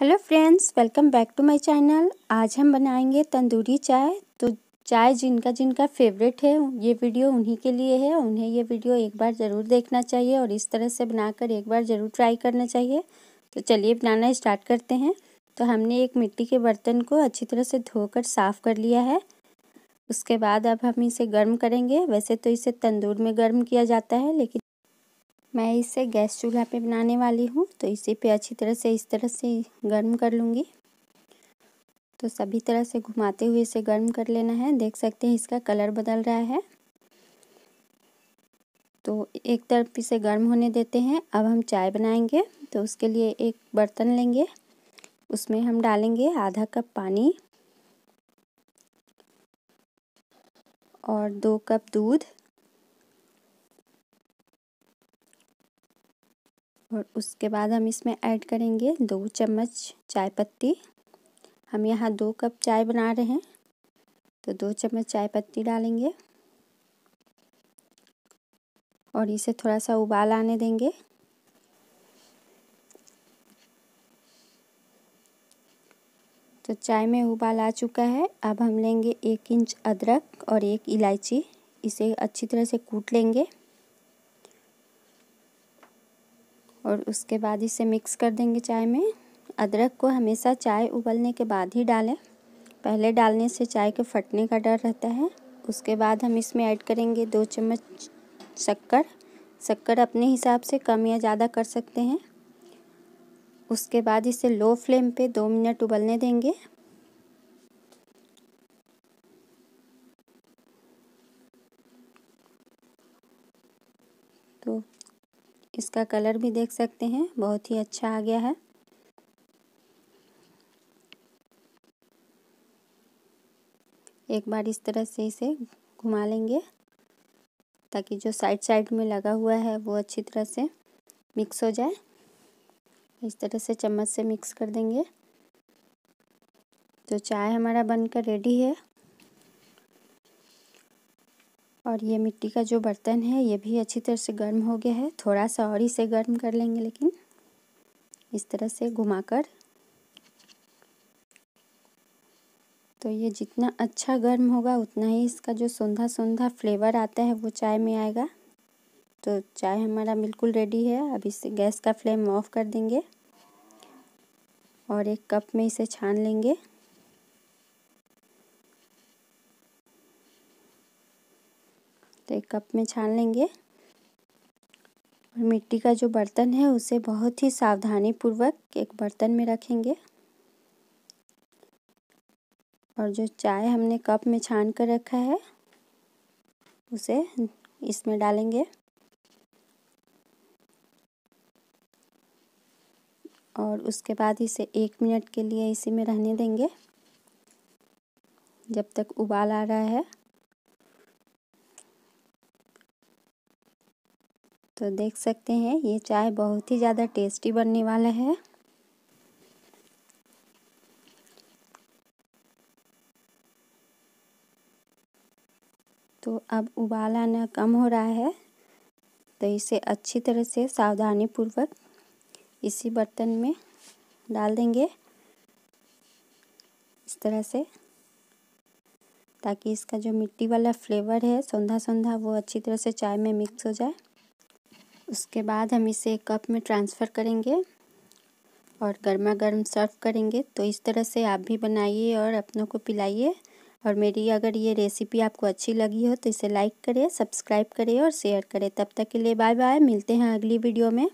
hello friends welcome back to my channel आज हम बनाएंगे तंदूरी चाय तो चाय जिनका जिनका फेवरेट है ये वीडियो उन्हीं के लिए है उन्हें ये वीडियो एक बार ज़रूर देखना चाहिए और इस तरह से बनाकर एक बार ज़रूर ट्राई करना चाहिए तो चलिए बनाना स्टार्ट करते हैं तो हमने एक मिट्टी के बर्तन को अच्छी तरह से धोकर साफ़ कर लिया है उसके बाद अब हम इसे गर्म करेंगे वैसे तो इसे तंदूर में गर्म किया जाता है लेकिन मैं इसे गैस चूल्हा पे बनाने वाली हूँ तो इसे पे अच्छी तरह से इस तरह से गर्म कर लूँगी तो सभी तरह से घुमाते हुए इसे गर्म कर लेना है देख सकते हैं इसका कलर बदल रहा है तो एक तरफ इसे गर्म होने देते हैं अब हम चाय बनाएंगे तो उसके लिए एक बर्तन लेंगे उसमें हम डालेंगे आधा कप पानी और दो कप दूध और उसके बाद हम इसमें ऐड करेंगे दो चम्मच चाय पत्ती हम यहाँ दो कप चाय बना रहे हैं तो दो चम्मच चाय पत्ती डालेंगे और इसे थोड़ा सा उबाल आने देंगे तो चाय में उबाल आ चुका है अब हम लेंगे एक इंच अदरक और एक इलायची इसे अच्छी तरह से कूट लेंगे और उसके बाद इसे मिक्स कर देंगे चाय में अदरक को हमेशा चाय उबलने के बाद ही डालें पहले डालने से चाय के फटने का डर रहता है उसके बाद हम इसमें ऐड करेंगे दो चम्मच शक्कर शक्कर अपने हिसाब से कम या ज़्यादा कर सकते हैं उसके बाद इसे लो फ्लेम पे दो मिनट उबलने देंगे तो इसका कलर भी देख सकते हैं बहुत ही अच्छा आ गया है एक बार इस तरह से इसे घुमा लेंगे ताकि जो साइड साइड में लगा हुआ है वो अच्छी तरह से मिक्स हो जाए इस तरह से चम्मच से मिक्स कर देंगे तो चाय हमारा बनकर रेडी है और ये मिट्टी का जो बर्तन है ये भी अच्छी तरह से गर्म हो गया है थोड़ा सा और इसे गर्म कर लेंगे लेकिन इस तरह से घुमाकर तो ये जितना अच्छा गर्म होगा उतना ही इसका जो सौंधा सौंधा फ्लेवर आता है वो चाय में आएगा तो चाय हमारा बिल्कुल रेडी है अब इसे गैस का फ्लेम ऑफ कर देंगे और एक कप में इसे छान लेंगे कप में छान लेंगे और मिट्टी का जो बर्तन है उसे बहुत ही सावधानी पूर्वक एक बर्तन में रखेंगे और जो चाय हमने कप में छान कर रखा है उसे इसमें डालेंगे और उसके बाद इसे एक मिनट के लिए इसी में रहने देंगे जब तक उबाल आ रहा है तो देख सकते हैं ये चाय बहुत ही ज़्यादा टेस्टी बनने वाला है तो अब उबाल आना कम हो रहा है तो इसे अच्छी तरह से सावधानी पूर्वक इसी बर्तन में डाल देंगे इस तरह से ताकि इसका जो मिट्टी वाला फ्लेवर है सौंधा सौंधा वो अच्छी तरह से चाय में मिक्स हो जाए उसके बाद हम इसे एक कप में ट्रांसफ़र करेंगे और गर्मा गर्म सर्व करेंगे तो इस तरह से आप भी बनाइए और अपनों को पिलाइए और मेरी अगर ये रेसिपी आपको अच्छी लगी हो तो इसे लाइक करें सब्सक्राइब करें और शेयर करें तब तक के लिए बाय बाय मिलते हैं अगली वीडियो में